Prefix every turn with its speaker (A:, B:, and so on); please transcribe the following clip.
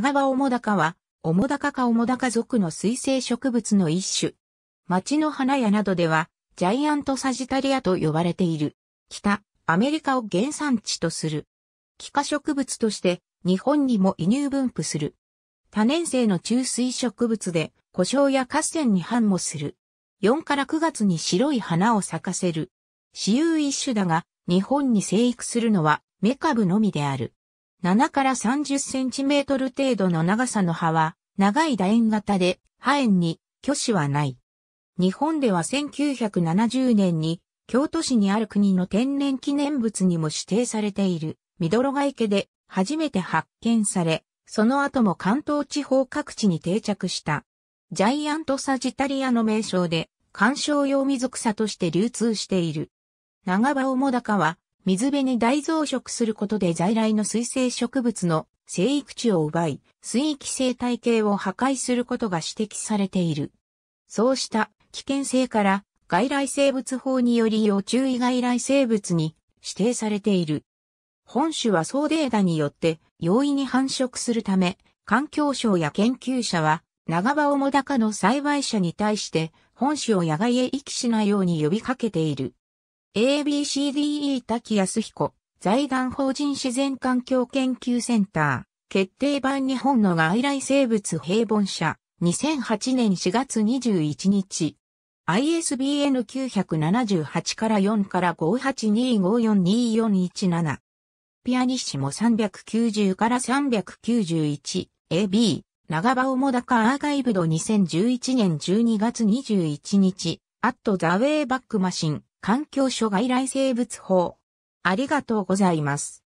A: 長葉だ高は、も高かだ高属の水生植物の一種。町の花屋などでは、ジャイアントサジタリアと呼ばれている。北、アメリカを原産地とする。気化植物として、日本にも移入分布する。多年生の中水植物で、故障や河川に反もする。4から9月に白い花を咲かせる。私有一種だが、日本に生育するのは、メカブのみである。7から30センチメートル程度の長さの葉は、長い楕円型で、葉円に、虚子はない。日本では1970年に、京都市にある国の天然記念物にも指定されている、ミドロガ池で、初めて発見され、その後も関東地方各地に定着した。ジャイアントサジタリアの名称で、観賞用水草として流通している。長場おもは、水辺に大増殖することで在来の水生植物の生育地を奪い、水域生態系を破壊することが指摘されている。そうした危険性から外来生物法により要注意外来生物に指定されている。本種は総データによって容易に繁殖するため、環境省や研究者は長場をもだかの栽培者に対して本種を野外へ遺棄しないように呼びかけている。ABCDE 滝康彦、財団法人自然環境研究センター、決定版日本の外来生物平凡社、2008年4月21日。ISBN 978から4から5825424117。ピアニッシモ390から 391AB。長場もだかアーカイブド2011年12月21日。アットザウェイバックマシン。環境省外来生物法。ありがとうございます。